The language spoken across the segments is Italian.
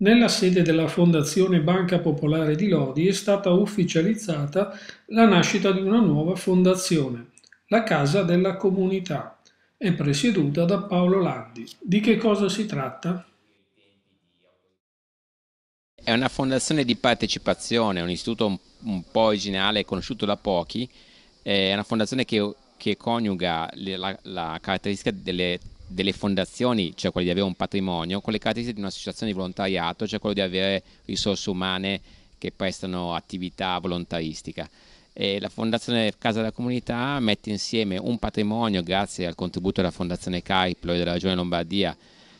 Nella sede della Fondazione Banca Popolare di Lodi è stata ufficializzata la nascita di una nuova fondazione, la Casa della Comunità, è presieduta da Paolo Landi. Di che cosa si tratta? È una fondazione di partecipazione, un istituto un, po' originale, conosciuto da pochi, è una fondazione che, che coniuga la, la caratteristica delle delle fondazioni, cioè quello di avere un patrimonio, con le caratteristiche di un'associazione di volontariato, cioè quello di avere risorse umane che prestano attività volontaristica. E la Fondazione Casa della Comunità mette insieme un patrimonio, grazie al contributo della Fondazione Caiplo e della Regione Lombardia,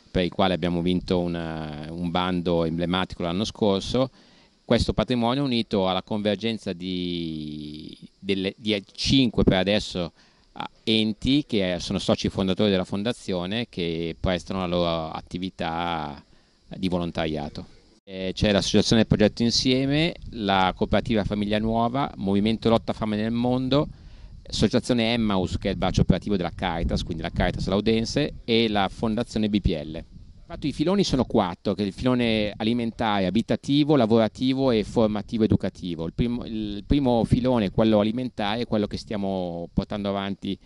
per il quale abbiamo vinto una, un bando emblematico l'anno scorso, questo patrimonio unito alla convergenza di, delle, di 5 per adesso enti che sono soci fondatori della fondazione che prestano la loro attività di volontariato. Eh, c'è l'associazione Progetto Insieme, la cooperativa Famiglia Nuova, Movimento Lotta Fame nel Mondo, l'associazione Emmaus che è il bacio operativo della Caritas, quindi la Caritas Laudense e la fondazione BPL. Infatti i filoni sono quattro, che è il filone alimentare, abitativo, lavorativo e formativo educativo. Il primo, il primo filone è quello alimentare, quello che stiamo portando avanti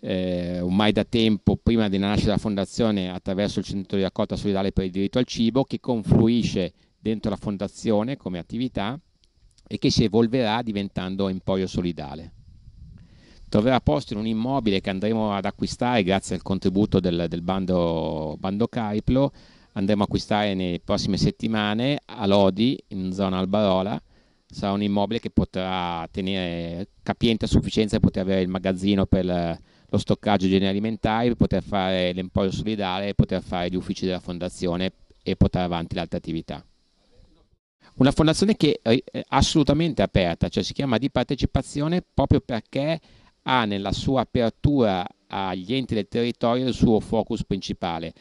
eh, ormai da tempo, prima della nascita della fondazione, attraverso il centro di raccolta solidale per il diritto al cibo, che confluisce dentro la fondazione come attività e che si evolverà diventando Emporio Solidale troverà posto in un immobile che andremo ad acquistare grazie al contributo del, del bando, bando Caiplo. Andremo a acquistare nelle prossime settimane a Lodi, in zona Albarola. Sarà un immobile che potrà tenere capiente a sufficienza per poter avere il magazzino per lo stoccaggio di generi alimentari, poter fare l'emporio solidale, poter fare gli uffici della fondazione e portare avanti le altre attività. Una fondazione che è assolutamente aperta, cioè si chiama di partecipazione proprio perché ha nella sua apertura agli enti del territorio il suo focus principale.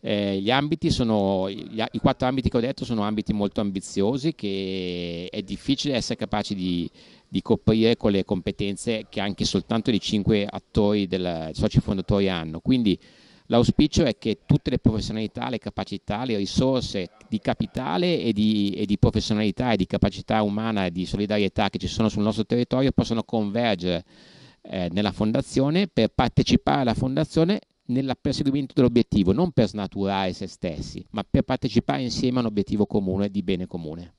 Eh, gli ambiti sono, gli, I quattro ambiti che ho detto sono ambiti molto ambiziosi che è difficile essere capaci di, di coprire con le competenze che anche soltanto i cinque attori del soci fondatori hanno. Quindi l'auspicio è che tutte le professionalità, le capacità, le risorse di capitale e di, e di professionalità e di capacità umana e di solidarietà che ci sono sul nostro territorio possano convergere eh, nella fondazione per partecipare alla fondazione nel perseguimento dell'obiettivo, non per snaturare se stessi, ma per partecipare insieme a un obiettivo comune di bene comune.